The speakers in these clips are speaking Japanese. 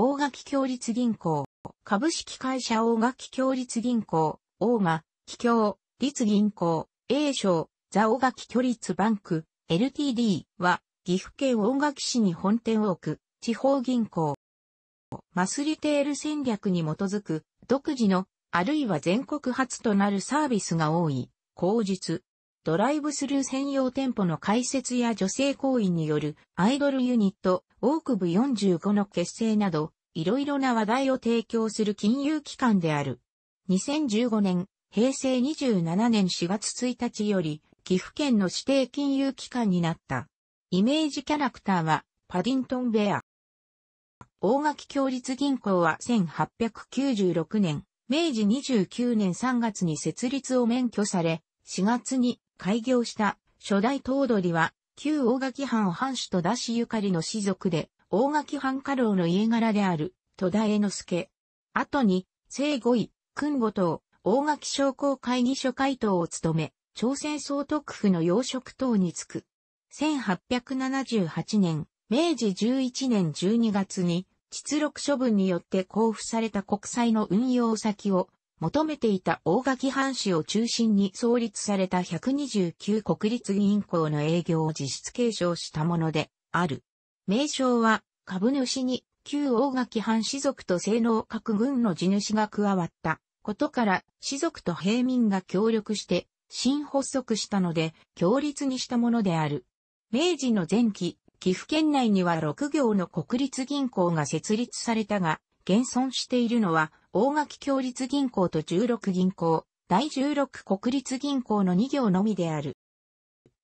大垣共立銀行、株式会社大垣共立銀行、大間、企協、立銀行、A 賞、ザ大垣共立バンク、LTD は、岐阜県大垣市に本店を置く、地方銀行。マスリテール戦略に基づく、独自の、あるいは全国初となるサービスが多い、口実、ドライブスルー専用店舗の開設や女性行為によるアイドルユニット、オーク部45の結成など、いろいろな話題を提供する金融機関である。2015年、平成27年4月1日より、岐阜県の指定金融機関になった。イメージキャラクターは、パディントンベア。大垣共立銀行は1896年、明治29年3月に設立を免許され、4月に開業した初代東取は、旧大垣藩藩主戸田氏ゆかりの士族で、大垣藩家老の家柄である戸田恵之助。後に、正五位、君五等、大垣商工会議所会頭を務め、朝鮮総督府の要職等に就く。1878年、明治11年12月に、実録処分によって交付された国債の運用先を求めていた大垣藩士を中心に創立された129国立銀行の営業を実質継承したものである。名称は株主に旧大垣藩士族と性能各軍の地主が加わったことから士族と平民が協力して新発足したので強立にしたものである。明治の前期、岐阜県内には6行の国立銀行が設立されたが、現存しているのは、大垣共立銀行と16銀行、第16国立銀行の2行のみである。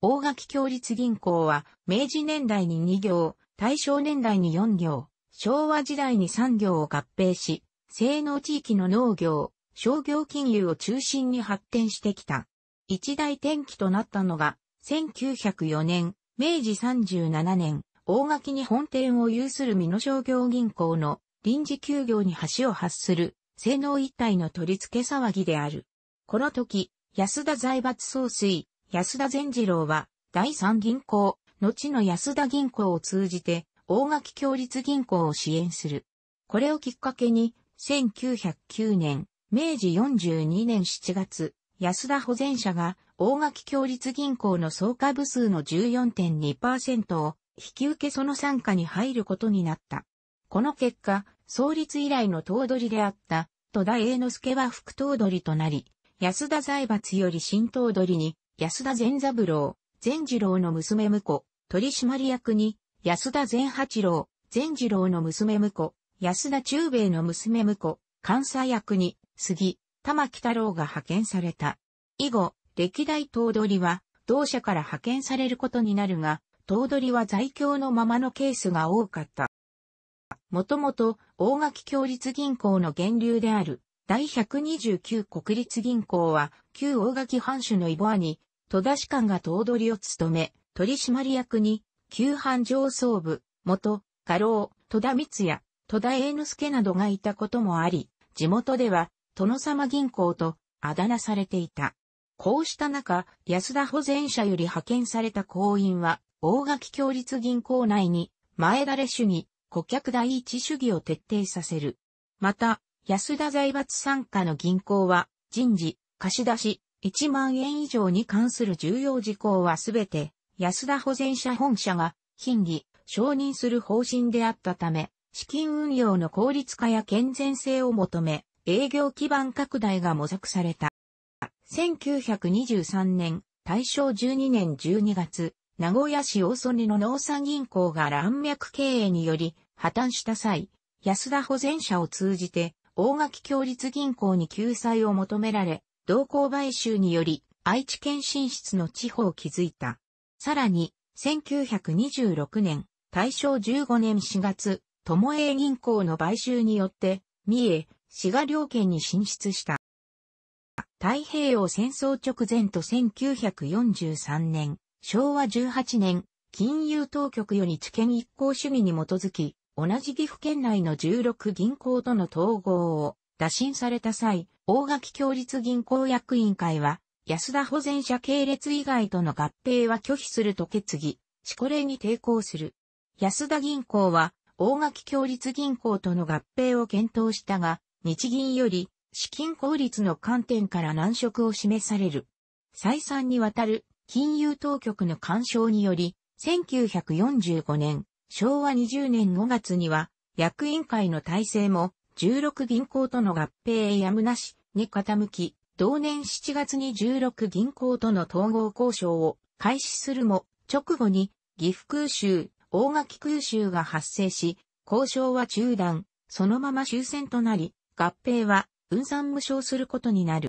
大垣共立銀行は、明治年代に2行、大正年代に4行、昭和時代に3行を合併し、西農地域の農業、商業金融を中心に発展してきた。一大転機となったのが、1904年、明治37年、大垣に本店を有する美濃商業銀行の臨時休業に橋を発する、性能一体の取り付け騒ぎである。この時、安田財閥総帥、安田善次郎は、第三銀行、後の安田銀行を通じて、大垣共立銀行を支援する。これをきっかけに、1909年、明治42年7月、安田保全社が、大垣共立銀行の総株数の14.2%を、引き受けその参加に入ることになった。この結果、創立以来の頭取であった、戸田栄之助は副頭取となり、安田財閥より新頭取に、安田善三郎、善次郎の娘婿、取締役に、安田善八郎、善次郎の娘婿、安田中兵衛の娘婿、監査役に、杉、玉木太郎が派遣された。以後、歴代頭取は、同社から派遣されることになるが、頭取は在京のままのケースが多かった。もともと大垣共立銀行の源流である第129国立銀行は旧大垣藩主のイボアに戸田士官が頭取を務め、取締役に旧藩上層部、元、家老、戸田光也、戸田栄之助などがいたこともあり、地元では殿様銀行とあだ名されていた。こうした中、安田保全者より派遣された行員は、大垣共立銀行内に、前垂れ主義、顧客第一主義を徹底させる。また、安田財閥参加の銀行は、人事、貸し出し、1万円以上に関する重要事項はすべて、安田保全者本社が、品議、承認する方針であったため、資金運用の効率化や健全性を求め、営業基盤拡大が模索された。1923年、大正12年12月、名古屋市大曽根の農産銀行が乱脈経営により、破綻した際、安田保全者を通じて、大垣共立銀行に救済を求められ、同行買収により、愛知県進出の地方を築いた。さらに、1926年、大正15年4月、友栄銀行の買収によって、三重、滋賀両県に進出した。太平洋戦争直前と1943年、昭和18年、金融当局より知見一向主義に基づき、同じ岐阜県内の16銀行との統合を打診された際、大垣共立銀行役員会は、安田保全者系列以外との合併は拒否すると決議、しこれに抵抗する。安田銀行は、大垣共立銀行との合併を検討したが、日銀より資金効率の観点から難色を示される。再三にわたる金融当局の干渉により、1945年昭和20年5月には、役員会の体制も、16銀行との合併へやむなしに傾き、同年7月に16銀行との統合交渉を開始するも、直後に岐阜空襲、大垣空襲が発生し、交渉は中断、そのまま終戦となり、合併は分散無償することになる。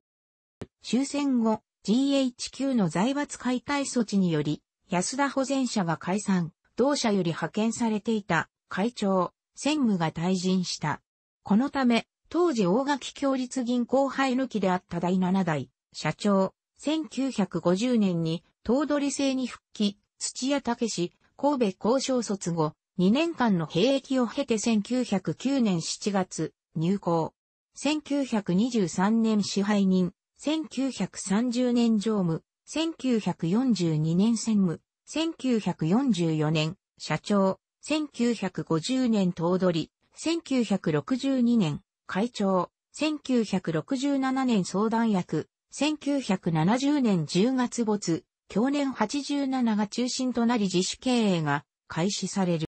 終戦後、GHQ の財閥解体措置により、安田保全社が解散。同社より派遣されていた会長、専務が退陣した。このため、当時大垣共立銀行配抜きであった第7代、社長、1950年に、頭取制に復帰、土屋武史、神戸交渉卒後、2年間の兵役を経て1909年7月、入校。1923年支配人、1930年常務、1942年専務、1944年、社長、1950年頭取、1962年、会長、1967年相談役、1970年10月没、去年87が中心となり自主経営が開始される。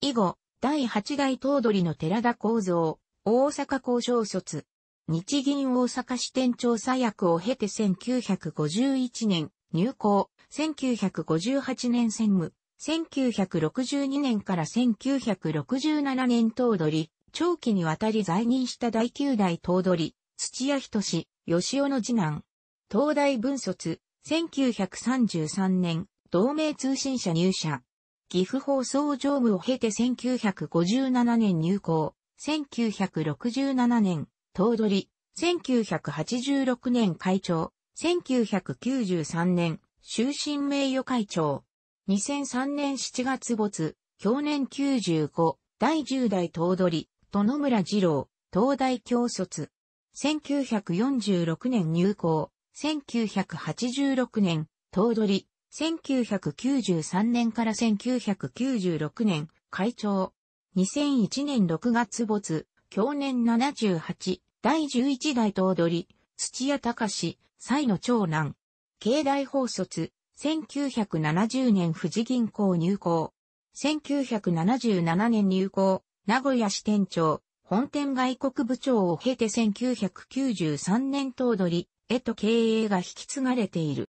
以後、第8代頭取の寺田光三、大阪交渉卒、日銀大阪支店調査役を経て1951年、入校、1958年専務、1962年から1967年頭取、長期にわたり在任した第9代頭取、土屋仁義雄の次男。東大文卒、1933年、同盟通信社入社。岐阜放送常務を経て1957年入校、1967年、頭取、1986年会長、1993年、終身名誉会長。2003年7月没、去年95、第10代頭取、殿村二郎、東大教卒。1946年入校、1986年、頭取、1993年から1996年、会長。2001年6月没、去年78、第11代頭取、土屋隆、蔡の長男、経大法卒、1970年富士銀行入行。1977年入行、名古屋支店長、本店外国部長を経て1993年頭取へと経営が引き継がれている。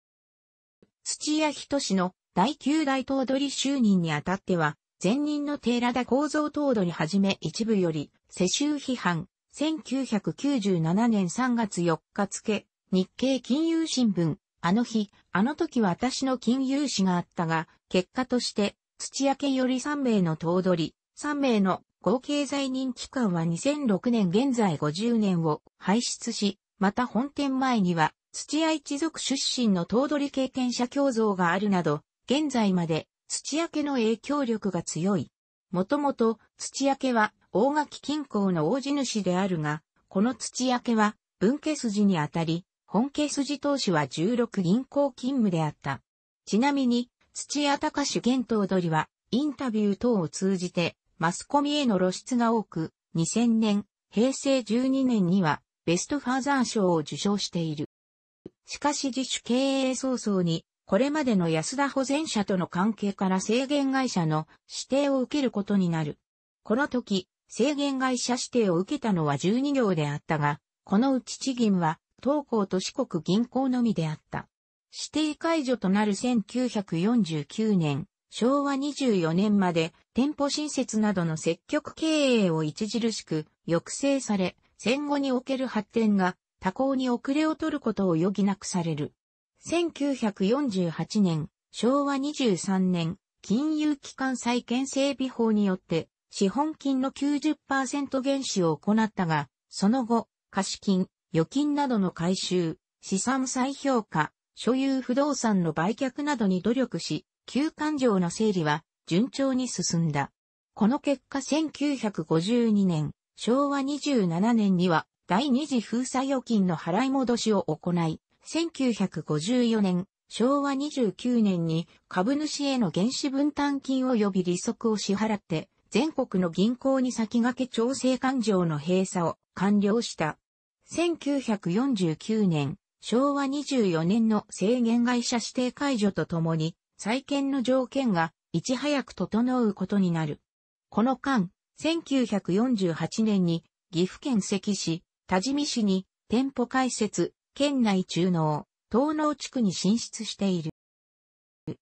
土屋人志の第9代頭取就任にあたっては、前任の寺田構造頭取はじめ一部より、世襲批判、1997年3月4日付、日経金融新聞、あの日、あの時私の金融史があったが、結果として、土屋家より3名の頭取、3名の合計在任期間は2006年現在50年を輩出し、また本店前には、土屋一族出身の頭取経験者共争があるなど、現在まで土屋家の影響力が強い。もともと土屋家は大垣金郊の大地主であるが、この土屋家は文家筋にあたり、本家筋投手は16銀行勤務であった。ちなみに、土屋隆元頭取は、インタビュー等を通じて、マスコミへの露出が多く、2000年、平成12年には、ベストファーザー賞を受賞している。しかし自主経営早々に、これまでの安田保全者との関係から制限会社の指定を受けることになる。この時、制限会社指定を受けたのは12行であったが、このうち地銀は東港都四国銀行のみであった。指定解除となる1949年、昭和24年まで店舗新設などの積極経営を著しく抑制され、戦後における発展が多幸に遅れを取ることを余儀なくされる。1948年、昭和23年、金融機関再建整備法によって資本金の90%減資を行ったが、その後、貸金、預金などの回収、資産再評価、所有不動産の売却などに努力し、旧環状の整理は順調に進んだ。この結果1952年、昭和27年には第二次封鎖預金の払い戻しを行い、1954年、昭和29年に株主への原資分担金及び利息を支払って、全国の銀行に先駆け調整勘定の閉鎖を完了した。1949年、昭和24年の制限会社指定解除とともに、再建の条件がいち早く整うことになる。この間、1948年に岐阜県関市、多治見市に店舗開設、県内中農、東農地区に進出している。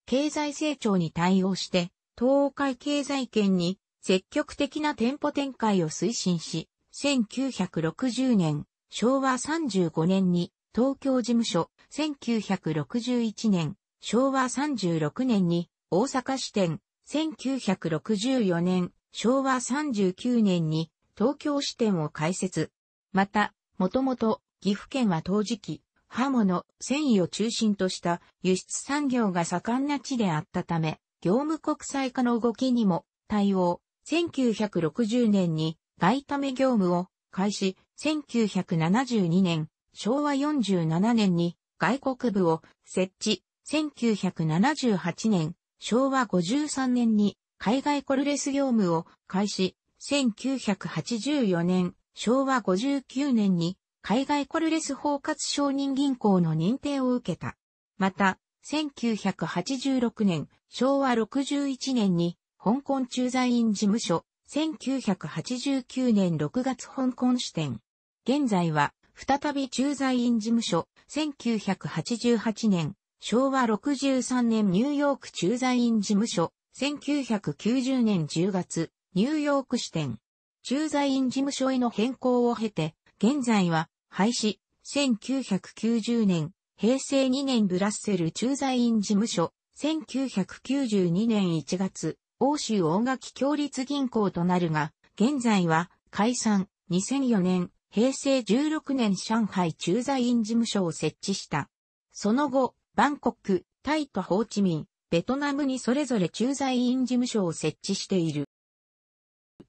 経済成長に対応して、東海経済圏に積極的な店舗展開を推進し、1960年、昭和35年に東京事務所、1961年、昭和36年に大阪支店、1964年、昭和39年に東京支店を開設。また、もともと岐阜県は陶磁器、刃物、繊維を中心とした輸出産業が盛んな地であったため、業務国際化の動きにも対応。1960年に外為業務を開始、1972年、昭和47年に外国部を設置、1978年、昭和53年に海外コルレス業務を開始、1984年、昭和59年に海外コルレス包括承認銀行の認定を受けた。また、1986年、昭和61年に香港駐在員事務所1989年6月香港支店。現在は、再び駐在員事務所、1988年、昭和63年ニューヨーク駐在員事務所、1990年10月、ニューヨーク支店。駐在員事務所への変更を経て、現在は、廃止、1990年、平成2年ブラッセル駐在員事務所、1992年1月、欧州音楽協立銀行となるが、現在は解散2004年、平成16年上海駐在員事務所を設置した。その後、バンコク、タイとホーチミン、ベトナムにそれぞれ駐在員事務所を設置している。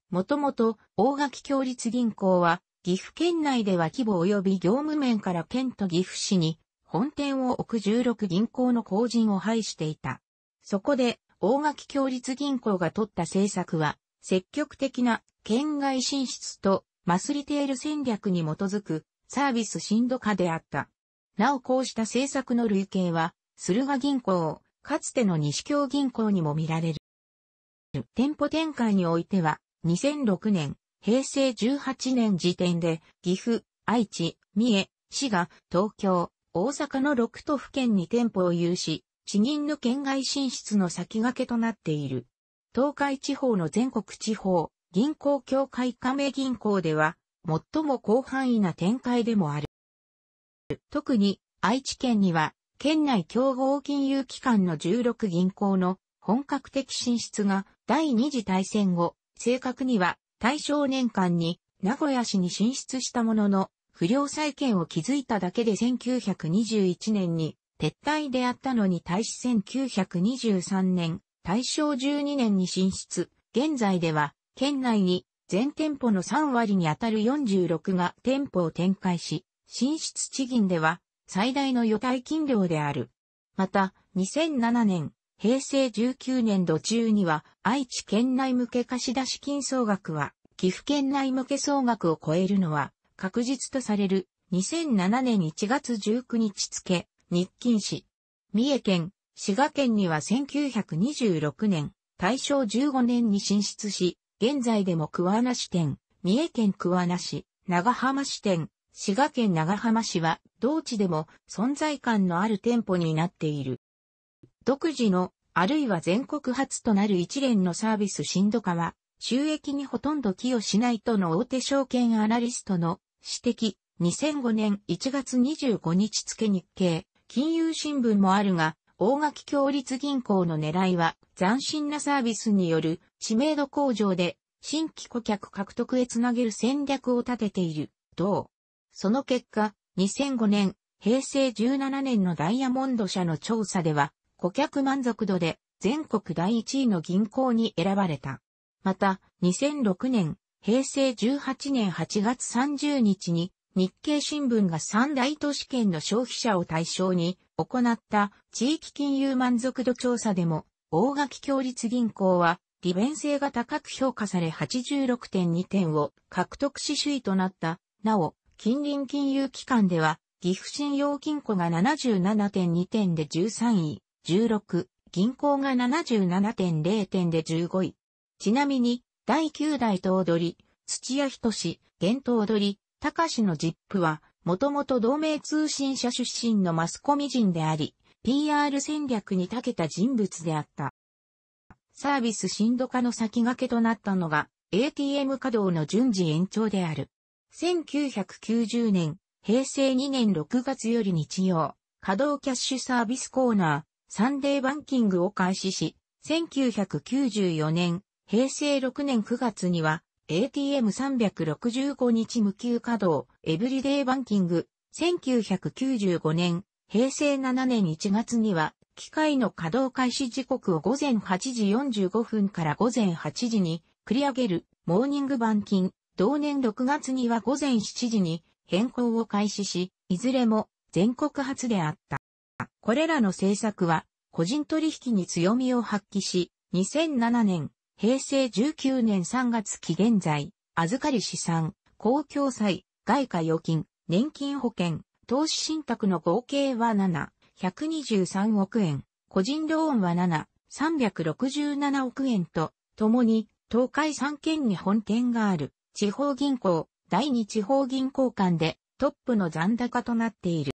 もともと、大垣協立銀行は、岐阜県内では規模及び業務面から県と岐阜市に本店を置く16銀行の法人を配していた。そこで大垣共立銀行が取った政策は、積極的な県外進出とマスリテール戦略に基づくサービス深度化であった。なおこうした政策の類型は、駿河銀行、かつての西京銀行にも見られる。店舗展開においては、2006年、平成18年時点で、岐阜、愛知、三重、滋賀、東京、大阪の6都府県に店舗を有し、地銀の県外進出の先駆けとなっている。東海地方の全国地方、銀行協会加盟銀行では、最も広範囲な展開でもある。特に、愛知県には、県内競合金融機関の16銀行の本格的進出が第二次大戦後、正確には大正年間に名古屋市に進出したものの、不良債権を築いただけで1921年に撤退であったのに対し1923年、大正12年に進出、現在では、県内に全店舗の3割にあたる46が店舗を展開し、進出地銀では最大の予対金量である。また、2007年、平成19年度中には、愛知県内向け貸出金総額は、岐阜県内向け総額を超えるのは、確実とされる。2007年1月19日付、日勤市。三重県、滋賀県には1926年、大正15年に進出し、現在でも桑名市店、三重県桑名市、長浜市店、滋賀県長浜市は、同地でも存在感のある店舗になっている。独自の、あるいは全国初となる一連のサービス深度化は、収益にほとんど寄与しないとの大手証券アナリストの指摘、2005年1月25日付日経、金融新聞もあるが、大垣共立銀行の狙いは、斬新なサービスによる知名度向上で、新規顧客獲得へつなげる戦略を立てている、同。その結果、2005年、平成17年のダイヤモンド社の調査では、顧客満足度で全国第1位の銀行に選ばれた。また、2006年、平成18年8月30日に、日経新聞が三大都市圏の消費者を対象に行った地域金融満足度調査でも、大垣共立銀行は利便性が高く評価され86.2点を獲得し首位となった。なお、近隣金融機関では、岐阜信用金庫が77.2点で13位、16、銀行が77.0点で15位。ちなみに、第9代頭取、土屋仁志、現頭取、隆のジップは、もともと同盟通信社出身のマスコミ人であり、PR 戦略に長けた人物であった。サービス深度化の先駆けとなったのが、ATM 稼働の順次延長である。1990年、平成2年6月より日曜、稼働キャッシュサービスコーナー、サンデーバンキングを開始し、1994年、平成6年9月には、ATM365 日無給稼働、エブリデイバンキング、1995年、平成7年1月には、機械の稼働開始時刻を午前8時45分から午前8時に繰り上げるモーニングバンキン、同年6月には午前7時に変更を開始し、いずれも全国初であった。これらの政策は個人取引に強みを発揮し、2007年平成19年3月期現在、預かり資産、公共債、外貨預金、年金保険、投資信託の合計は7、123億円、個人ローンは7、367億円と、ともに、東海3県に本店がある、地方銀行、第二地方銀行間で、トップの残高となっている。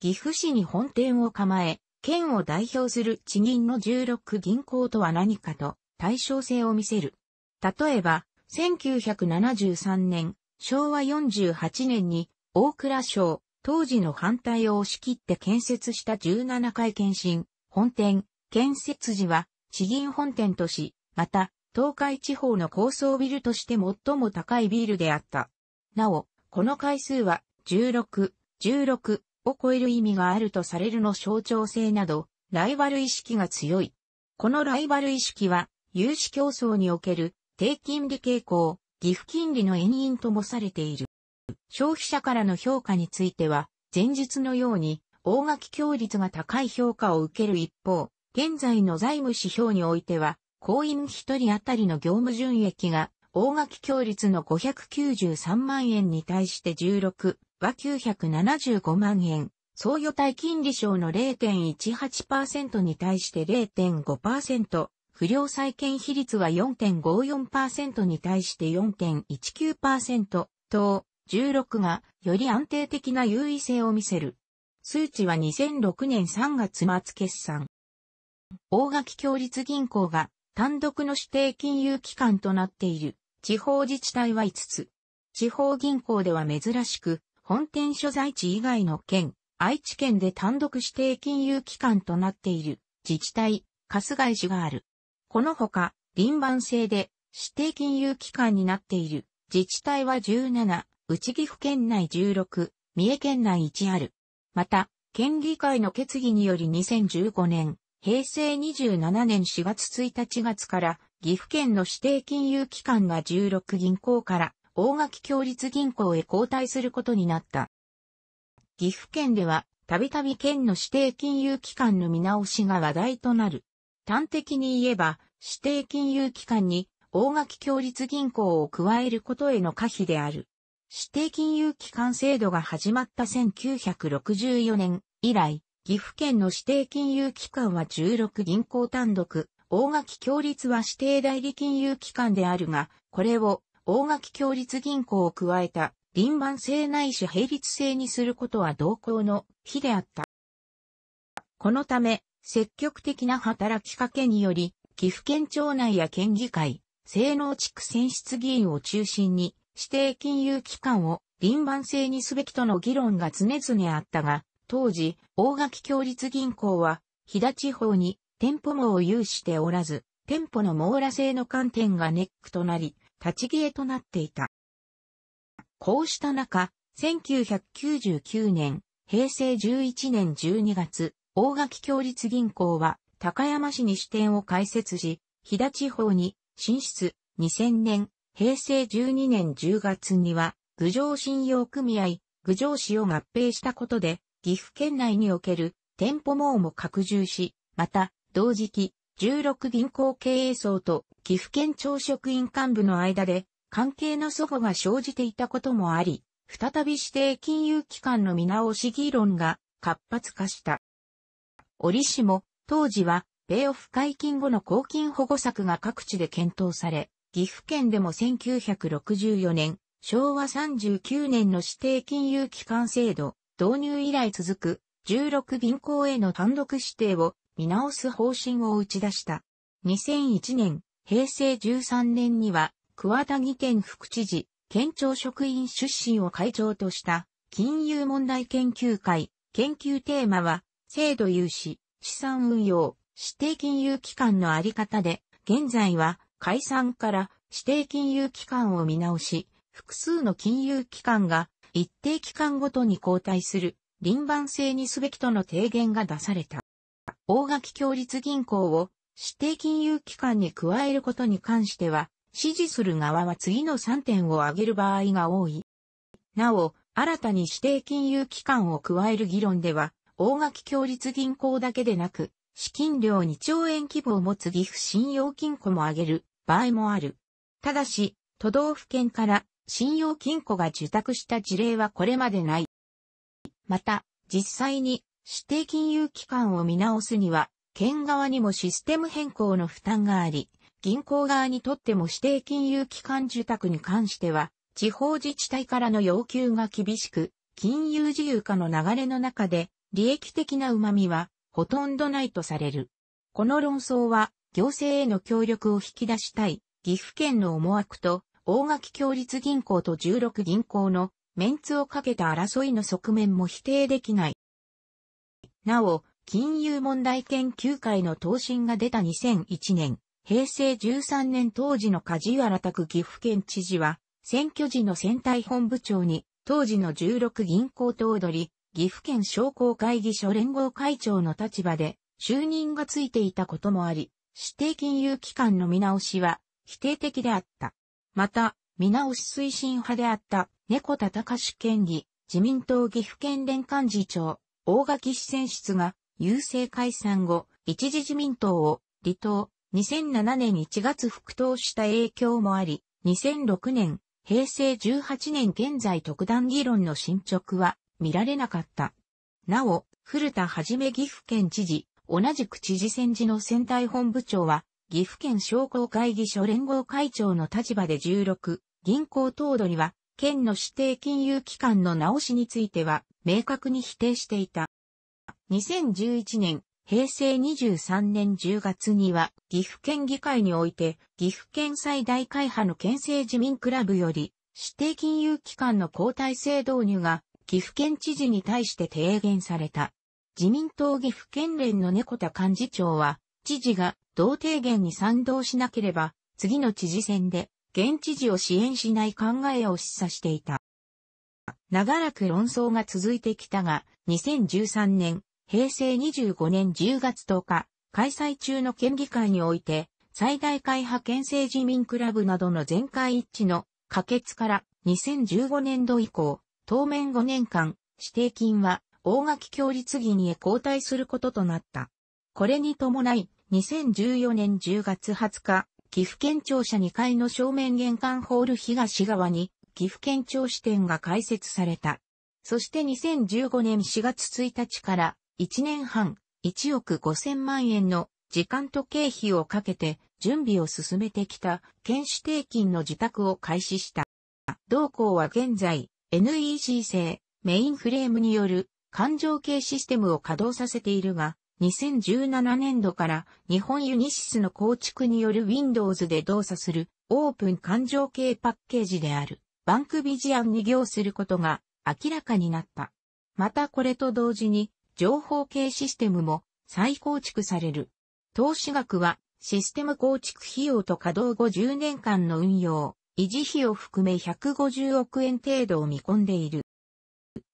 岐阜市に本店を構え、県を代表する地銀の16銀行とは何かと、対称性を見せる。例えば、1973年、昭和48年に大蔵省、当時の反対を押し切って建設した17回検診、本店、建設時は、地銀本店とし、また、東海地方の高層ビルとして最も高いビルであった。なお、この回数は、16、16を超える意味があるとされるの象徴性など、ライバル意識が強い。このライバル意識は、融資競争における低金利傾向、岐阜金利の延因ともされている。消費者からの評価については、前述のように、大垣強率が高い評価を受ける一方、現在の財務指標においては、行員一人当たりの業務純益が、大垣強率の593万円に対して16は975万円、総予対金利賞の0.18%に対して0.5%、不良債権比率は4.54%に対して4.19%と、16がより安定的な優位性を見せる。数値は2006年3月末決算。大垣共立銀行が単独の指定金融機関となっている地方自治体は5つ。地方銀行では珍しく、本店所在地以外の県、愛知県で単独指定金融機関となっている自治体、春日井市がある。このほか、輪番制で指定金融機関になっている自治体は17、内岐阜県内16、三重県内1ある。また、県議会の決議により2015年、平成27年4月1日月から岐阜県の指定金融機関が16銀行から大垣共立銀行へ交代することになった。岐阜県では、たびたび県の指定金融機関の見直しが話題となる。端的に言えば、指定金融機関に大垣共立銀行を加えることへの可否である。指定金融機関制度が始まった1964年以来、岐阜県の指定金融機関は16銀行単独、大垣共立は指定代理金融機関であるが、これを大垣共立銀行を加えた、臨番制ないし並立制にすることは同行の比であった。このため、積極的な働きかけにより、岐阜県庁内や県議会、西能地区選出議員を中心に、指定金融機関を輪番制にすべきとの議論が常々あったが、当時、大垣共立銀行は、飛騨地方に店舗網を有しておらず、店舗の網羅性の観点がネックとなり、立ち消えとなっていた。こうした中、1999年、平成11年12月、大垣共立銀行は高山市に支店を開設し、飛騨地方に進出2000年、平成12年10月には、郡上信用組合、郡上市を合併したことで、岐阜県内における店舗網も拡充し、また、同時期、16銀行経営層と岐阜県庁職員幹部の間で、関係の祖母が生じていたこともあり、再び指定金融機関の見直し議論が活発化した。折しも、当時は、米オフ解禁後の公金保護策が各地で検討され、岐阜県でも1964年、昭和39年の指定金融機関制度導入以来続く16銀行への単独指定を見直す方針を打ち出した。2001年、平成13年には、桑田県副知事、県庁職員出身を会長とした金融問題研究会、研究テーマは制度融資、資産運用、指定金融機関のあり方で、現在は解散から指定金融機関を見直し、複数の金融機関が一定期間ごとに交代する臨番制にすべきとの提言が出された。大垣共立銀行を指定金融機関に加えることに関しては、支持する側は次の3点を挙げる場合が多い。なお、新たに指定金融機関を加える議論では、大垣共立銀行だけでなく、資金量2兆円規模を持つ岐阜信用金庫も上げる場合もある。ただし、都道府県から信用金庫が受託した事例はこれまでない。また、実際に指定金融機関を見直すには、県側にもシステム変更の負担があり、銀行側にとっても指定金融機関受託に関しては、地方自治体からの要求が厳しく、金融自由化の流れの中で、利益的な旨味はほとんどないとされる。この論争は行政への協力を引き出したい岐阜県の思惑と大垣共立銀行と16銀行のメンツをかけた争いの側面も否定できない。なお、金融問題研究会の答申が出た2001年、平成13年当時の梶原拓岐阜県知事は、選挙時の選対本部長に、当時の16銀行頭取、岐阜県商工会議所連合会長の立場で、就任がついていたこともあり、指定金融機関の見直しは否定的であった。また、見直し推進派であった猫田隆県議、自民党岐阜県連幹事長、大垣市選出が、郵政解散後、一時自民党を離党、2007年1月復党した影響もあり、2006年、平成18年現在特段議論の進捗は見られなかった。なお、古田はじめ岐阜県知事、同じく知事選時の選対本部長は、岐阜県商工会議所連合会長の立場で16、銀行等度には、県の指定金融機関の直しについては、明確に否定していた。2011年、平成23年10月には、岐阜県議会において、岐阜県最大会派の県政自民クラブより、指定金融機関の交代制導入が岐阜県知事に対して提言された。自民党岐阜県連の猫田幹事長は、知事が同提言に賛同しなければ、次の知事選で、現知事を支援しない考えを示唆していた。長らく論争が続いてきたが、2013年、平成25年10月10日、開催中の県議会において、最大会派県政自民クラブなどの全会一致の可決から2015年度以降、当面5年間、指定金は大垣協立議にへ交代することとなった。これに伴い、2014年10月20日、岐阜県庁舎2階の正面玄関ホール東側に、岐阜県庁支店が開設された。そして2015年4月1日から1年半、1億5000万円の時間と経費をかけて準備を進めてきた県指定金の自宅を開始した。同校は現在、NEC 製メインフレームによる環状系システムを稼働させているが、2017年度から日本ユニシスの構築による Windows で動作するオープン環状系パッケージであるバンクビジアンに行することが明らかになった。またこれと同時に情報系システムも再構築される。投資額はシステム構築費用と稼働後10年間の運用、維持費を含め150億円程度を見込んでいる。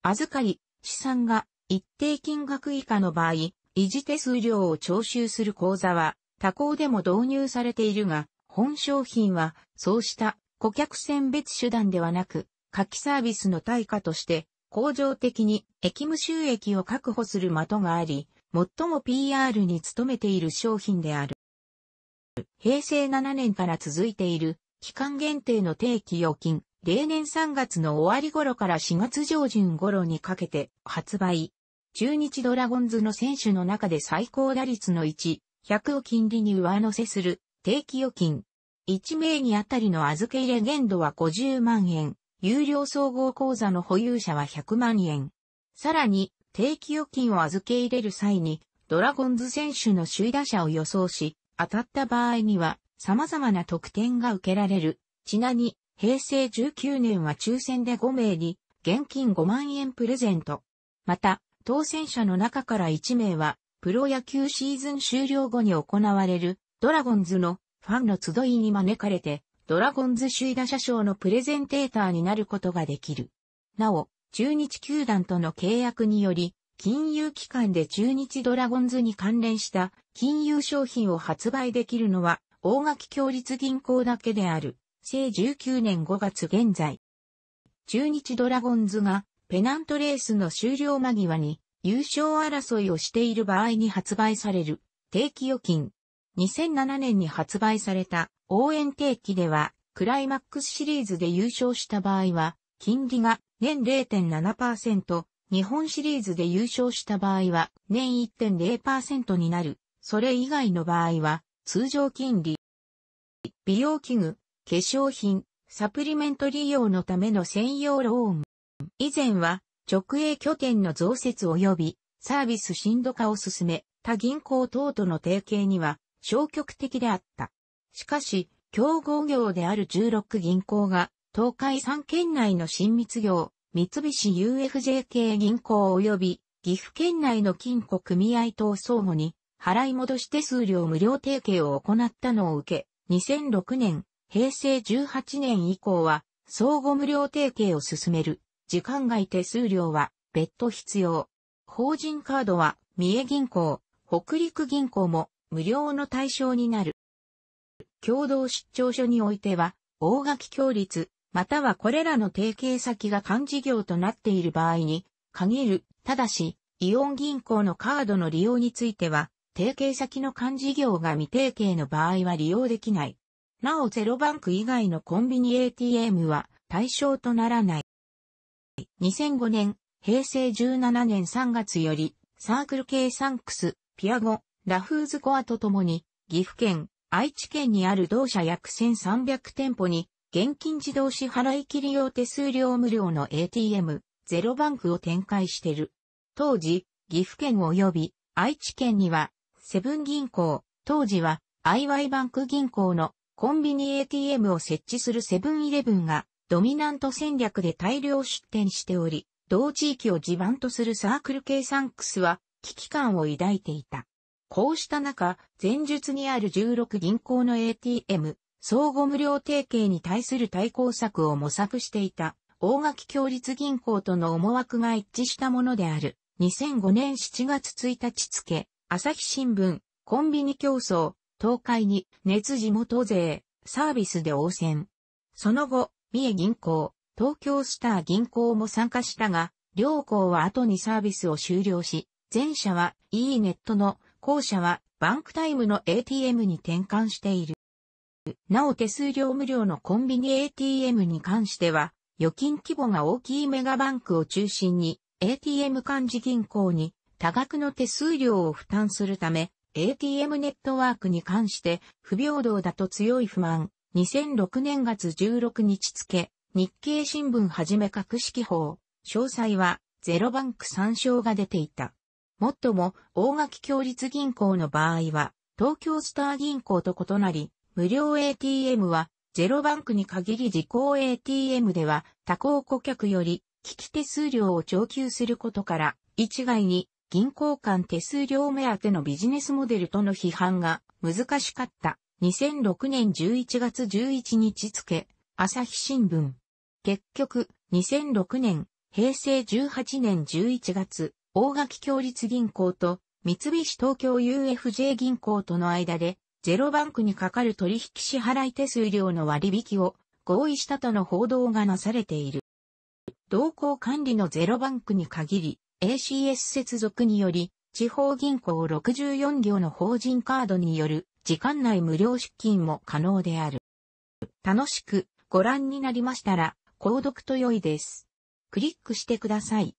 預かり、資産が一定金額以下の場合、維持手数料を徴収する口座は他行でも導入されているが、本商品はそうした顧客選別手段ではなく、夏季サービスの対価として、恒常的に駅務収益を確保する的があり、最も PR に努めている商品である。平成7年から続いている期間限定の定期預金、例年3月の終わり頃から4月上旬頃にかけて発売。中日ドラゴンズの選手の中で最高打率の1、100を金利に上乗せする定期預金。1名にあたりの預け入れ限度は50万円。有料総合口座の保有者は100万円。さらに、定期預金を預け入れる際に、ドラゴンズ選手の首位打者を予想し、当たった場合には、様々な特典が受けられる。ちなに、平成19年は抽選で5名に、現金5万円プレゼント。また、当選者の中から1名は、プロ野球シーズン終了後に行われる、ドラゴンズのファンの集いに招かれて、ドラゴンズ首位打者賞のプレゼンテーターになることができる。なお、中日球団との契約により、金融機関で中日ドラゴンズに関連した金融商品を発売できるのは大垣共立銀行だけである、聖19年5月現在。中日ドラゴンズがペナントレースの終了間際に優勝争いをしている場合に発売される定期預金。2007年に発売された応援定期ではクライマックスシリーズで優勝した場合は金利が年0.7%、日本シリーズで優勝した場合は年1.0%になる。それ以外の場合は通常金利。美容器具、化粧品、サプリメント利用のための専用ローン。以前は直営拠点の増設及びサービス深度化を進め、他銀行等との提携には消極的であった。しかし、競合業である16銀行が、東海3県内の親密業、三菱 UFJ 系銀行及び岐阜県内の金庫組合等相互に払い戻し手数料無料提携を行ったのを受け、2006年、平成18年以降は、相互無料提携を進める。時間外手数料は別途必要。法人カードは、三重銀行、北陸銀行も無料の対象になる。共同出張所においては、大垣協立、またはこれらの提携先が幹事業となっている場合に、限る、ただし、イオン銀行のカードの利用については、提携先の幹事業が未提携の場合は利用できない。なおゼロバンク以外のコンビニ ATM は対象とならない。2005年、平成17年3月より、サークル系サンクス、ピアゴ、ラフーズコアとともに、岐阜県、愛知県にある同社約1300店舗に、現金自動支払い切り用手数料無料の ATM、ゼロバンクを展開している。当時、岐阜県及び愛知県にはセブン銀行、当時は IY バンク銀行のコンビニ ATM を設置するセブンイレブンがドミナント戦略で大量出店しており、同地域を地盤とするサークル系サンクスは危機感を抱いていた。こうした中、前述にある16銀行の ATM、相互無料提携に対する対抗策を模索していた、大垣共立銀行との思惑が一致したものである。2005年7月1日付、朝日新聞、コンビニ競争、東海に熱地元税、サービスで応戦。その後、三重銀行、東京スター銀行も参加したが、両校は後にサービスを終了し、前者は e ネットの、後者はバンクタイムの ATM に転換している。なお手数料無料のコンビニ ATM に関しては、預金規模が大きいメガバンクを中心に、ATM 幹事銀行に多額の手数料を負担するため、ATM ネットワークに関して不平等だと強い不満。2006年月16日付、日経新聞はじめ格式法、詳細はゼロバンク参照が出ていた。もっとも、大垣共立銀行の場合は、東京スター銀行と異なり、無料 ATM は、ゼロバンクに限り自行 ATM では、他行顧客より、利き手数料を徴求することから、一概に銀行間手数料目当てのビジネスモデルとの批判が難しかった。2006年11月11日付、朝日新聞。結局、2006年、平成18年11月、大垣共立銀行と三菱東京 UFJ 銀行との間で、ゼロバンクにかかる取引支払い手数料の割引を合意したとの報道がなされている。同行管理のゼロバンクに限り、ACS 接続により、地方銀行64行の法人カードによる時間内無料出金も可能である。楽しくご覧になりましたら、購読と良いです。クリックしてください。